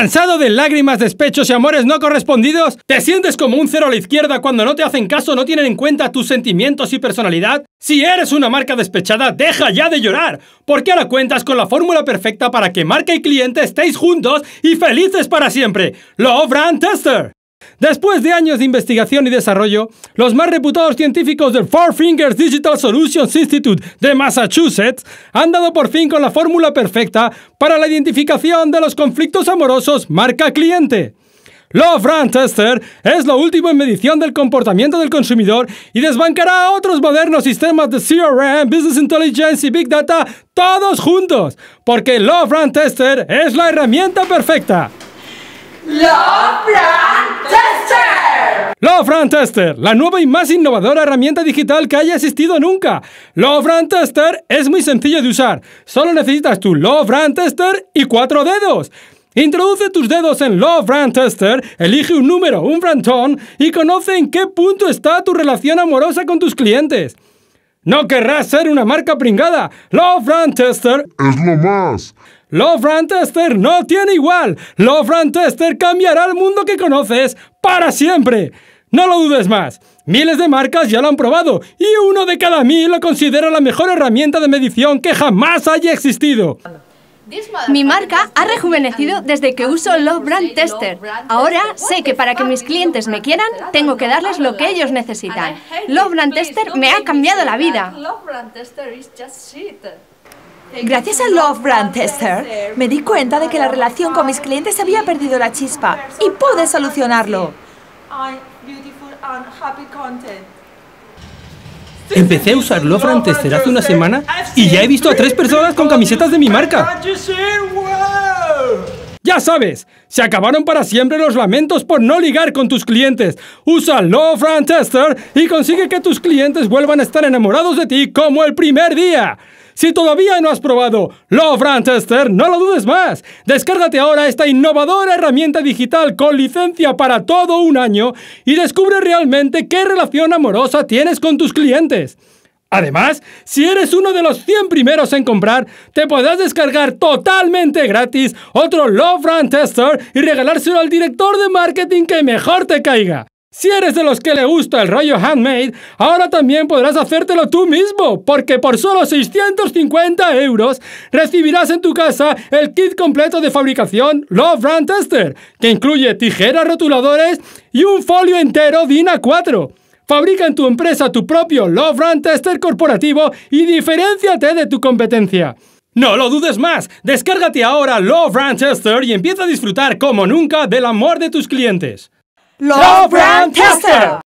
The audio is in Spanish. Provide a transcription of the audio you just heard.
¿Cansado de lágrimas, despechos y amores no correspondidos? ¿Te sientes como un cero a la izquierda cuando no te hacen caso, no tienen en cuenta tus sentimientos y personalidad? Si eres una marca despechada, deja ya de llorar, porque ahora cuentas con la fórmula perfecta para que marca y cliente estéis juntos y felices para siempre. Love Brand Tester. Después de años de investigación y desarrollo, los más reputados científicos del Four Fingers Digital Solutions Institute de Massachusetts han dado por fin con la fórmula perfecta para la identificación de los conflictos amorosos marca-cliente. Love Run Tester es lo último en medición del comportamiento del consumidor y desbancará a otros modernos sistemas de CRM, Business Intelligence y Big Data todos juntos, porque Love Run Tester es la herramienta perfecta. Love Brand Tester. Love Tester, la nueva y más innovadora herramienta digital que haya existido nunca. Love Brand Tester es muy sencillo de usar. Solo necesitas tu Love Brand Tester y cuatro dedos. Introduce tus dedos en Love Brand Tester, elige un número, un brantón y conoce en qué punto está tu relación amorosa con tus clientes. No querrás ser una marca pringada. Love Brand Tester es lo más. Love Tester no tiene igual. Love Tester cambiará el mundo que conoces para siempre. No lo dudes más. Miles de marcas ya lo han probado y uno de cada mil lo considera la mejor herramienta de medición que jamás haya existido. Mi marca ha rejuvenecido desde que uso Love Brand Tester. Ahora sé que para que mis clientes me quieran, tengo que darles lo que ellos necesitan. Love Brand Tester me ha cambiado la vida. Gracias a Love Brand Tester, me di cuenta de que la relación con mis clientes había perdido la chispa y pude solucionarlo. Empecé a usar Love Brand Tester hace una semana y ya he visto a tres personas con camisetas de mi marca. Ya sabes, se acabaron para siempre los lamentos por no ligar con tus clientes. Usa Love y consigue que tus clientes vuelvan a estar enamorados de ti como el primer día. Si todavía no has probado Love no lo dudes más. Descárgate ahora esta innovadora herramienta digital con licencia para todo un año y descubre realmente qué relación amorosa tienes con tus clientes. Además, si eres uno de los 100 primeros en comprar, te podrás descargar totalmente gratis otro Love Run Tester y regalárselo al director de marketing que mejor te caiga. Si eres de los que le gusta el rollo handmade, ahora también podrás hacértelo tú mismo, porque por solo 650 euros recibirás en tu casa el kit completo de fabricación Love Run Tester, que incluye tijeras rotuladores y un folio entero DIN A4. Fabrica en tu empresa tu propio Love Run Tester corporativo y diferenciate de tu competencia. No lo dudes más, descárgate ahora Love Brand Tester y empieza a disfrutar como nunca del amor de tus clientes. Love Brand Tester.